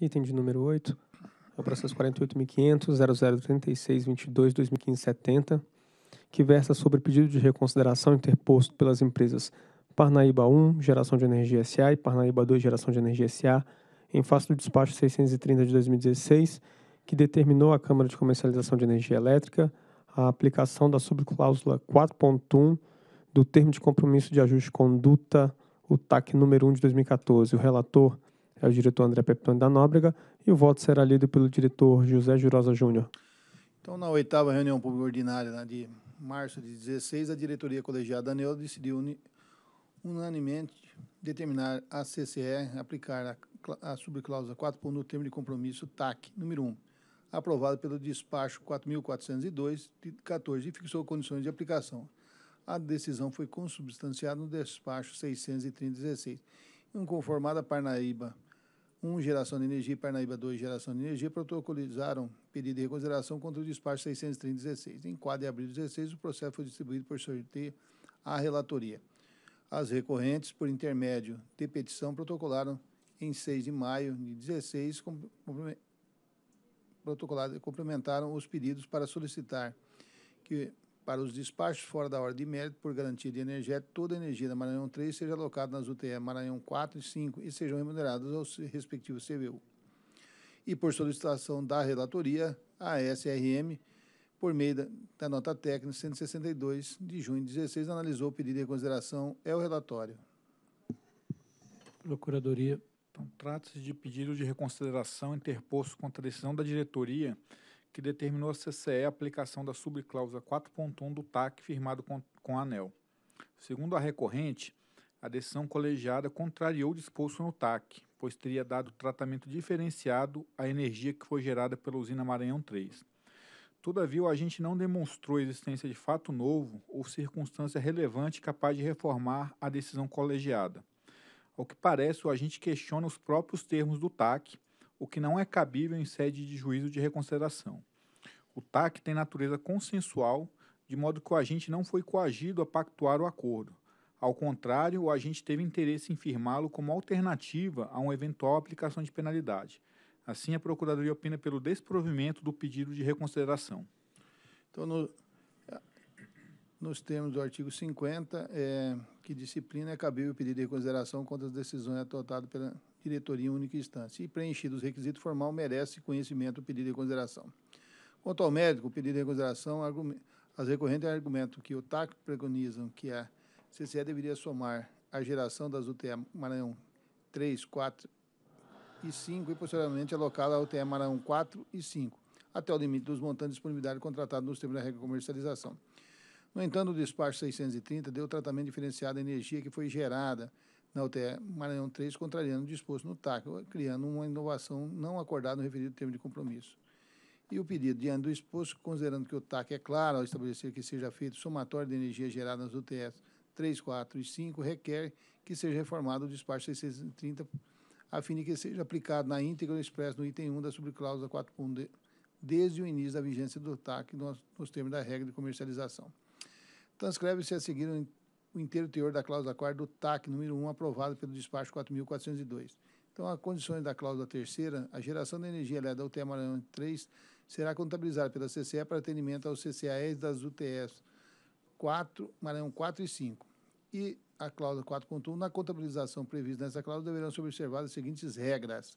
Item de número 8, é o processo 48.500.0036.22.2015.70, que versa sobre pedido de reconsideração interposto pelas empresas Parnaíba 1, Geração de Energia SA, e Parnaíba 2, Geração de Energia SA, em face do despacho 630 de 2016, que determinou à Câmara de Comercialização de Energia Elétrica a aplicação da subcláusula 4.1 do termo de compromisso de ajuste de conduta, o TAC número 1 de 2014. O relator é o diretor André Peptoni da Nóbrega e o voto será lido pelo diretor José Jurosa Júnior. Então, na oitava reunião pública ordinária né, de março de 16, a diretoria colegiada da ANEL decidiu unanimemente determinar a CCE aplicar a, a subcláusula 4.1 do termo de compromisso TAC número 1, aprovado pelo despacho 4.402 de 14 e fixou condições de aplicação. A decisão foi consubstanciada no despacho um conformado a Parnaíba 1, geração de energia, e Parnaíba 2, geração de energia, protocolizaram pedido de reconsideração contra o despacho 636. Em 4 de abril de 16, o processo foi distribuído por sorteio à relatoria. As recorrentes, por intermédio de petição, protocolaram em 6 de maio de 16, protocolaram, complementaram os pedidos para solicitar que para os despachos fora da hora de mérito por garantia de energia, é toda a energia da Maranhão 3 seja alocada nas UTE Maranhão 4 e 5 e sejam remuneradas ao respectivo CVU. E por solicitação da relatoria, a SRM, por meio da, da nota técnica 162 de junho de 16, analisou o pedido de reconsideração. É o relatório. Procuradoria. Então, trata-se de pedido de reconsideração interposto contra a decisão da diretoria que determinou a CCE a aplicação da subcláusula 4.1 do TAC firmado com, com a ANEL. Segundo a recorrente, a decisão colegiada contrariou o disposto no TAC, pois teria dado tratamento diferenciado à energia que foi gerada pela usina Maranhão 3. Todavia, o agente não demonstrou a existência de fato novo ou circunstância relevante capaz de reformar a decisão colegiada. Ao que parece, o agente questiona os próprios termos do TAC o que não é cabível em sede de juízo de reconsideração. O TAC tem natureza consensual, de modo que o agente não foi coagido a pactuar o acordo. Ao contrário, o agente teve interesse em firmá-lo como alternativa a uma eventual aplicação de penalidade. Assim, a Procuradoria opina pelo desprovimento do pedido de reconsideração. Então, no, nos termos do artigo 50, é, que disciplina é cabível o pedido de reconsideração contra as decisões adotadas pela diretoria em única instância e, preenchido os requisitos formal, merece conhecimento o pedido de reconsideração. Quanto ao médico, o pedido de reconsideração, as recorrentes argumentam que o TAC preconizam que a CCE deveria somar a geração das UTE Maranhão 3, 4 e 5 e, posteriormente, alocá-la à UTE Maranhão 4 e 5, até o limite dos montantes de disponibilidade contratados nos termos da regra de comercialização. No entanto, o despacho 630 deu tratamento diferenciado à energia que foi gerada na UTE Maranhão 3, contrariando o disposto no TAC, criando uma inovação não acordada no referido termo de compromisso. E o pedido, diante do exposto, considerando que o TAC é claro ao estabelecer que seja feito somatório de energia gerada nas UTS 3, 4 e 5, requer que seja reformado o despacho 630, a fim de que seja aplicado na íntegra o expresso no item 1 da subcláusula 4.1, desde o início da vigência do TAC, nos, nos termos da regra de comercialização transcreve-se a seguir o inteiro teor da cláusula 4 do TAC número 1 aprovado pelo despacho 4402. Então, as condições da cláusula terceira, a geração da energia elétrica da UTE Maranhão 3 será contabilizada pela CCE para atendimento aos CCAs das UTS 4, Maranhão 4 e 5. E a cláusula 4.1, na contabilização prevista nessa cláusula, deverão ser observadas as seguintes regras.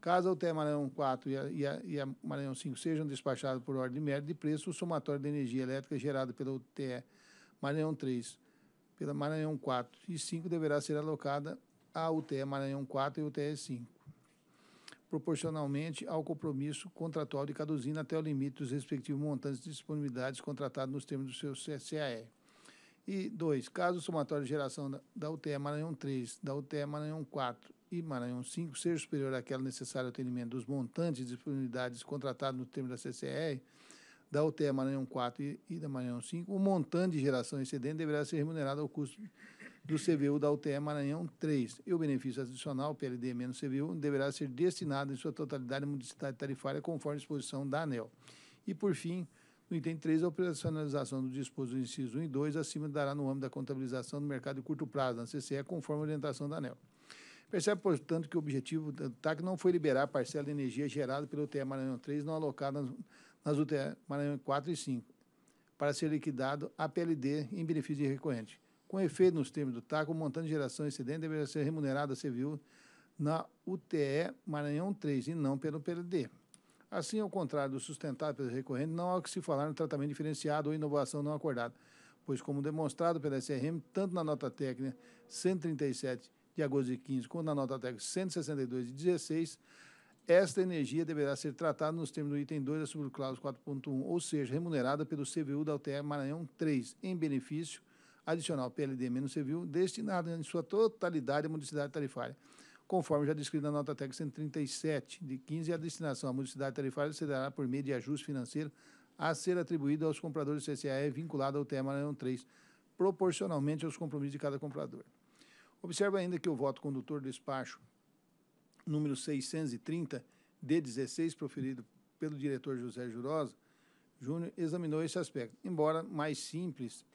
Caso a UTE Maranhão 4 e a, e, a, e a, Maranhão 5 sejam despachados por ordem de média de preço, o somatório da energia elétrica gerada pela UTE Maranhão 3 pela Maranhão 4 e 5 deverá ser alocada à UTE Maranhão 4 e UTE 5, proporcionalmente ao compromisso contratual de cada usina até o limite dos respectivos montantes de disponibilidades contratados nos termos do seu CCAE. E 2. Caso o somatório de geração da, UTE Maranhão 3, da UTE Maranhão 4 e Maranhão 5 seja superior àquela necessária ao atendimento dos montantes de disponibilidades contratados no termo da CCAE da UTE Maranhão 4 e, e da Maranhão 5, o montante de geração excedente deverá ser remunerado ao custo do CVU da UTE Maranhão 3. E o benefício adicional, PLD menos CVU, deverá ser destinado em sua totalidade à modicidade tarifária, conforme a disposição da ANEL. E, por fim, no item 3, a operacionalização do disposto do inciso 1 e 2 acima dará no âmbito da contabilização do mercado de curto prazo, na CCE, conforme a orientação da ANEL. Percebe, portanto, que o objetivo do TAC não foi liberar a parcela de energia gerada pelo UTE Maranhão 3 não alocada nas, nas UTE Maranhão 4 e 5, para ser liquidado a PLD em benefício de recorrente. Com efeito nos termos do TAC, o montante de geração excedente deverá ser remunerado a CVU na UTE Maranhão 3 e não pelo PLD. Assim, ao contrário do sustentável pelo recorrente, não há o que se falar no tratamento diferenciado ou inovação não acordada, pois, como demonstrado pela SRM, tanto na nota técnica 137 de agosto de 15, quando a nota técnica 162 de 16, esta energia deverá ser tratada nos termos do item 2 da subcláusula 4.1, ou seja, remunerada pelo CVU da UTE Maranhão 3, em benefício adicional PLD menos CVU, destinada em sua totalidade à modicidade tarifária, conforme já descrito na nota técnica 137 de 15, a destinação à modicidade tarifária será por meio de ajuste financeiro a ser atribuído aos compradores do CCAE vinculado ao tema Maranhão 3, proporcionalmente aos compromissos de cada comprador. Observa ainda que o voto condutor do despacho número 630, de 16, proferido pelo diretor José Jurosa Júnior, examinou esse aspecto. Embora mais simples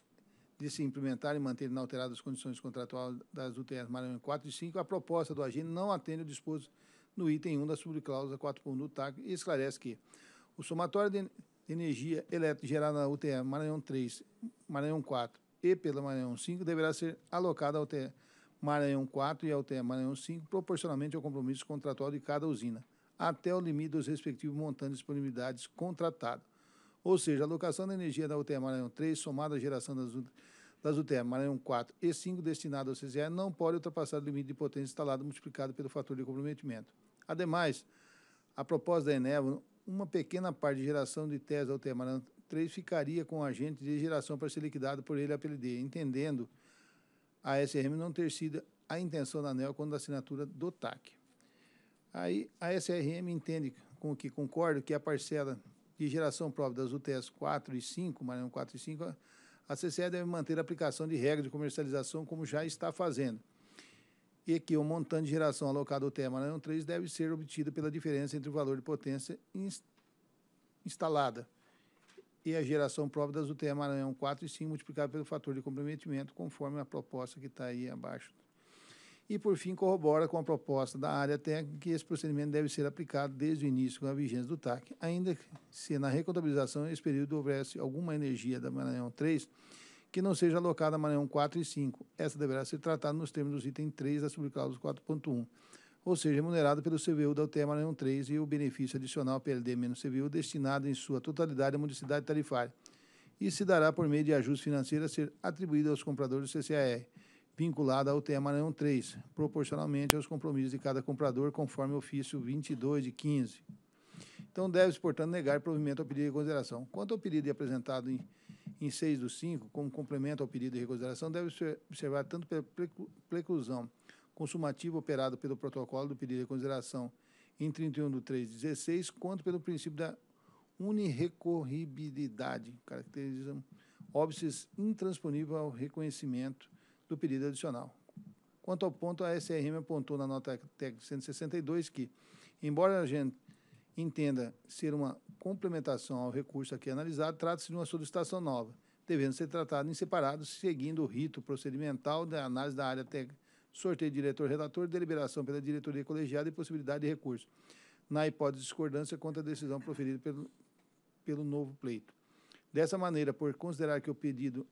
de se implementar e manter inalteradas as condições contratuais das UTS Maranhão 4 e 5, a proposta do agente não atende o disposto no item 1 da subcláusula 4.1 do TAC e esclarece que o somatório de energia elétrica gerada na UTE Maranhão 3, Maranhão 4 e pela Maranhão 5 deverá ser alocado à UTE Maranhão 4 e Alteia Maranhão 5, proporcionalmente ao compromisso contratual de cada usina, até o limite dos respectivos montantes de disponibilidades contratados. Ou seja, a alocação da energia da UTE Maranhão 3, somada à geração das, das UTE Maranhão 4 e 5 destinada ao CZE, não pode ultrapassar o limite de potência instalado multiplicado pelo fator de comprometimento. Ademais, a proposta da Eneva, uma pequena parte de geração de TES da UTE Maranhão 3 ficaria com o agente de geração para ser liquidado por ele a PLD, entendendo a SRM não ter sido a intenção da ANEL quando a assinatura do TAC. Aí a SRM entende com o que concordo que a parcela de geração própria das UTS 4 e 5, Maranhão 4 e 5, a CCE deve manter a aplicação de regra de comercialização como já está fazendo. E que o montante de geração alocado ao tema Maranhão 3 deve ser obtido pela diferença entre o valor de potência instalada e a geração própria das UTE Maranhão 4 e 5 multiplicado pelo fator de comprometimento, conforme a proposta que está aí abaixo. E, por fim, corrobora com a proposta da área técnica que esse procedimento deve ser aplicado desde o início com a vigência do TAC, ainda que, se na recontabilização esse período houvesse alguma energia da Maranhão 3 que não seja alocada a Maranhão 4 e 5. Essa deverá ser tratada nos termos dos itens 3 da subcláusula 4.1 ou seja, remunerado pelo CVU da UTE Maranhão 3 e o benefício adicional PLD menos CVU destinado em sua totalidade à modicidade tarifária e se dará por meio de ajuste financeiro a ser atribuído aos compradores do CCAR, vinculado à UTE Maranhão 3, proporcionalmente aos compromissos de cada comprador, conforme o ofício 22 de 15. Então, deve-se, portanto, negar provimento ao pedido de reconsideração. Quanto ao pedido apresentado em, em 6 do 5, como complemento ao pedido de reconsideração, deve-se observar tanto pela preclusão consumativo operado pelo protocolo do pedido de consideração em 31 de 16, quanto pelo princípio da unirecorribilidade, caracterizam óbices intransponível ao reconhecimento do pedido adicional. Quanto ao ponto, a SRM apontou na nota técnica 162 que, embora a gente entenda ser uma complementação ao recurso aqui analisado, trata-se de uma solicitação nova, devendo ser tratada em separado, seguindo o rito procedimental da análise da área técnica sorteio de diretor-redator, deliberação pela diretoria colegiada e possibilidade de recurso, na hipótese de discordância contra a decisão proferida pelo, pelo novo pleito. Dessa maneira, por considerar que o pedido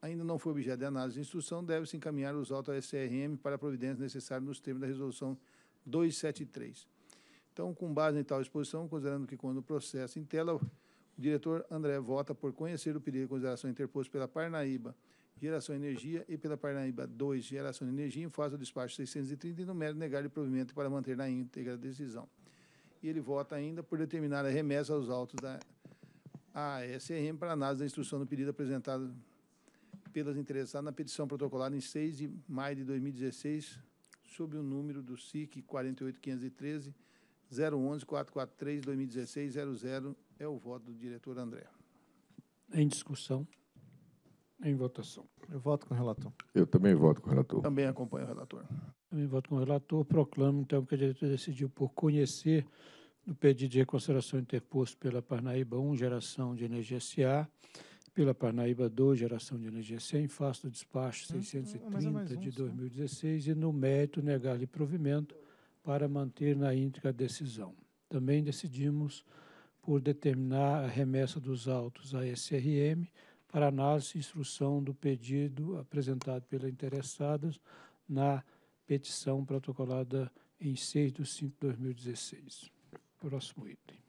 ainda não foi objeto de análise de instrução, deve-se encaminhar os autos ao SRM para a providência necessária nos termos da resolução 273. Então, com base em tal exposição, considerando que quando o processo em tela, o diretor André vota por conhecer o pedido de consideração interposto pela Parnaíba Geração Energia e pela Parnaíba 2, Geração de Energia, em fase do despacho 630 e no mérito negar-lhe provimento para manter na íntegra a decisão. E ele vota ainda por determinar a remessa aos autos da ASRM para análise da instrução do pedido apresentado pelas interessadas na petição protocolada em 6 de maio de 2016, sob o número do SIC 48513 011 443 2016 00. É o voto do diretor André. Em discussão. Em votação. Eu voto com o relator. Eu também voto com o relator. Também acompanho o relator. Também voto com o relator. Proclamo, então, que a diretoria decidiu por conhecer do pedido de reconsideração interposto pela Parnaíba 1, geração de energia SA, pela Parnaíba 2, geração de energia SA, em face do despacho 630 hum, hum, é de 2016, e no mérito negar-lhe provimento para manter na íntegra a decisão. Também decidimos por determinar a remessa dos autos à SRM, para análise e instrução do pedido apresentado pela interessada na petição protocolada em 6 de 5 de 2016. Próximo item.